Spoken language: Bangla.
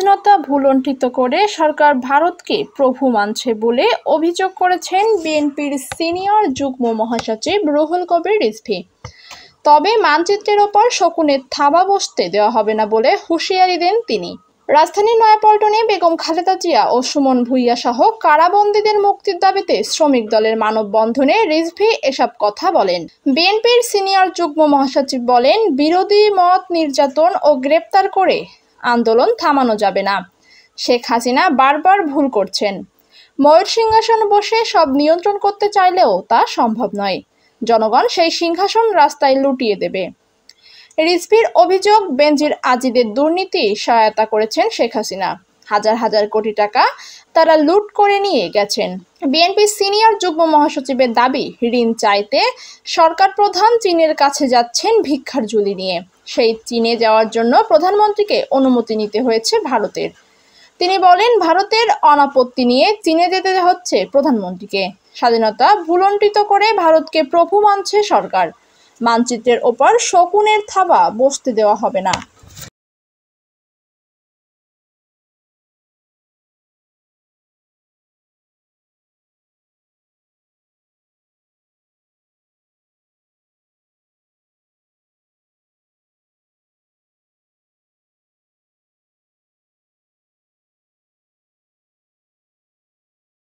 স্বাধীনতা ভুলণ্ঠিত করে সরকার ভারতকে প্রভু মানছে বলে অভিযোগ করেছেন বিএনপির সিনিয়র যুগ্ম মহাসচিব রুহুল কবির রিজভি তবে মানচিত্রের ওপর শকুনের থাবা বসতে দেওয়া হবে না বলে হুঁশিয়ারি দেন তিনি রাজধানীর নয়াপল্টনে বেগম খালেদা জিয়া ও সুমন ভুইয়া সহ কারাবন্দীদের মুক্তির দাবিতে শ্রমিক দলের মানববন্ধনে রিজভি এসব কথা বলেন বিএনপির সিনিয়র যুগ্ম মহাসচিব বলেন বিরোধী মত নির্যাতন ও গ্রেপ্তার করে আন্দোলন থামানো যাবে না শেখ হাসিনা বারবার ভুল করছেন ময়ূর সিংহাসন বসে সব নিয়ন্ত্রণ করতে চাইলেও তা সম্ভব নয় জনগণ সেই সিংহাসন রাস্তায় লুটিয়ে দেবে রিজভির অভিযোগ বেনজির আজিদের দুর্নীতি সহায়তা করেছেন শেখ হাসিনা হাজার হাজার কোটি টাকা তারা লুট করে নিয়ে গেছেন বিএনপির সিনিয়র যুগ্ম মহাসচিবের দাবি ঋণ চাইতে সরকার প্রধান চীনের কাছে যাচ্ছেন ভিক্ষার ঝুলি নিয়ে সেই চীনে যাওয়ার জন্য প্রধানমন্ত্রীকে অনুমতি নিতে হয়েছে ভারতের তিনি বলেন ভারতের অনাপত্তি নিয়ে চীনে যেতে হচ্ছে প্রধানমন্ত্রীকে স্বাধীনতা ভুলন্টিত করে ভারতকে প্রভু মানছে সরকার মানচিত্রের ওপর শকুনের থাবা বসতে দেওয়া হবে না